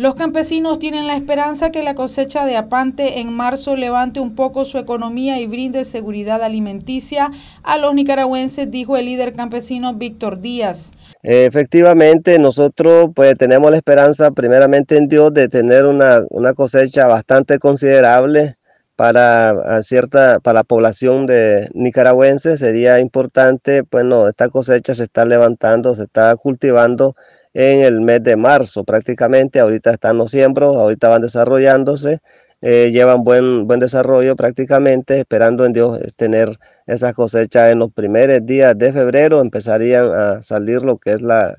Los campesinos tienen la esperanza que la cosecha de apante en marzo levante un poco su economía y brinde seguridad alimenticia a los nicaragüenses, dijo el líder campesino Víctor Díaz. Efectivamente, nosotros pues tenemos la esperanza primeramente en Dios de tener una, cosecha bastante considerable para cierta para la población de nicaragüense sería importante, bueno, pues, esta cosecha se está levantando, se está cultivando en el mes de marzo prácticamente, ahorita están los siembros, ahorita van desarrollándose, eh, llevan buen, buen desarrollo prácticamente, esperando en Dios eh, tener esas cosechas en los primeros días de febrero, empezarían a salir lo que es la,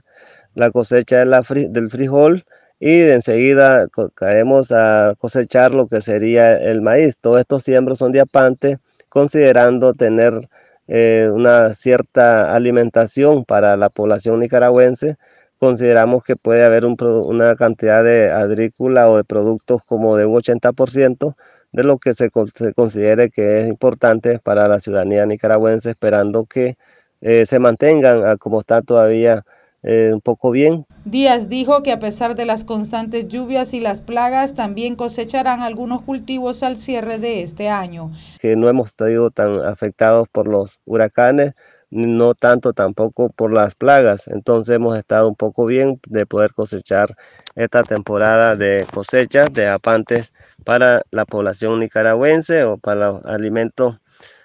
cosecha del frijol y enseguida caemos a cosechar lo que sería el maíz. Todos estos siembros son diapantes, considerando tener eh, una cierta alimentación para la población nicaragüense, consideramos que puede haber una cantidad de agrícola o de productos como de un 80% de lo que se, considere que es importante para la ciudadanía nicaragüense, esperando que eh, se mantengan como está todavía eh, un poco bien. Díaz dijo que a pesar de las constantes lluvias y las plagas, también cosecharán algunos cultivos al cierre de este año. Que no hemos tenido tan afectados por los huracanes, no tanto tampoco por las plagas. Entonces hemos estado un poco bien de poder cosechar esta temporada de cosechas de apantes para la población nicaragüense o para los alimentos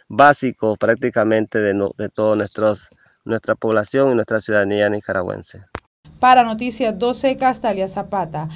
básicos prácticamente de, toda nuestra población y nuestra ciudadanía nicaragüense. Para Noticias 12, Castalia Zapata.